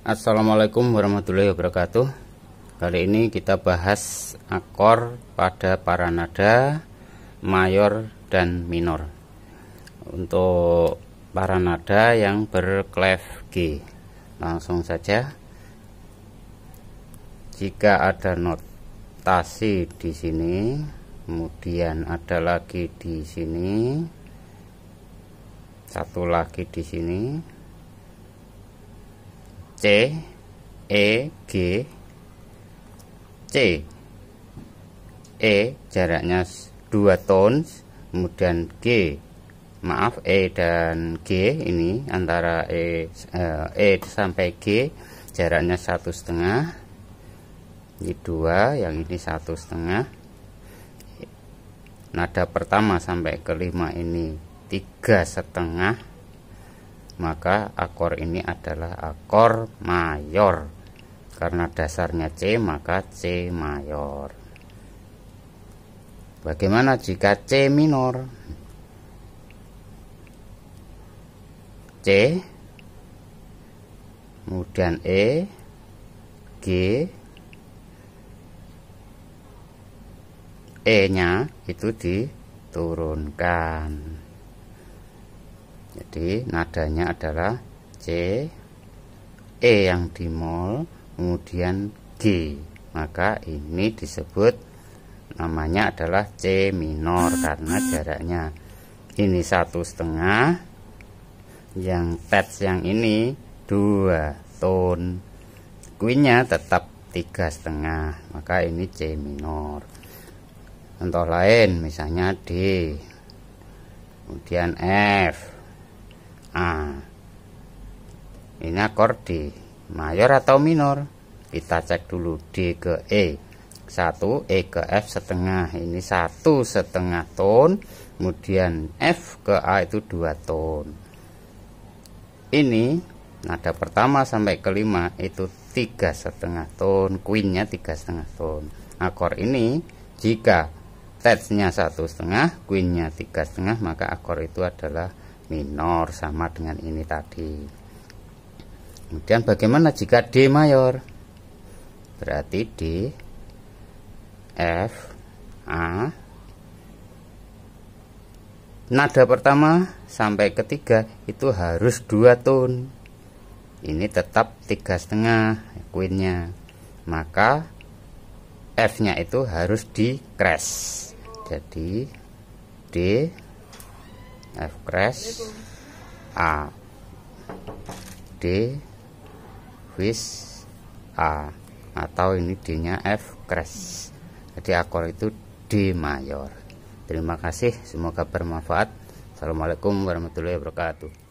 Assalamualaikum warahmatullahi wabarakatuh Kali ini kita bahas akor pada para nada mayor dan minor Untuk para nada yang berklef G Langsung saja Jika ada notasi di sini Kemudian ada lagi di sini Satu lagi di sini C E G C E jaraknya 2 ton kemudian G maaf E dan G ini antara e, e E sampai G jaraknya satu setengah ini dua yang ini satu setengah nada pertama sampai kelima ini tiga setengah maka akor ini adalah akor mayor karena dasarnya C maka C mayor bagaimana jika C minor C kemudian E G E nya itu diturunkan jadi nadanya adalah C E yang dimol kemudian G maka ini disebut namanya adalah C minor karena ah. jaraknya ini satu setengah yang tets yang ini dua tone. Queennya tetap tiga setengah maka ini C minor contoh lain misalnya D kemudian F A. Ini akor D, mayor atau minor? Kita cek dulu D ke E. 1 E ke F setengah. Ini satu setengah ton, kemudian F ke A itu 2 ton. Ini nada pertama sampai kelima itu tiga setengah ton, queennya tiga setengah ton. Akor ini jika tetnya satu setengah, queennya tiga setengah, maka akor itu adalah minor sama dengan ini tadi kemudian bagaimana jika D mayor berarti D F A nada pertama sampai ketiga itu harus dua tone ini tetap tiga setengah queennya maka F nya itu harus di crash jadi D F crash A D wis A atau ini D nya F crash jadi akor itu D mayor terima kasih semoga bermanfaat Assalamualaikum warahmatullahi wabarakatuh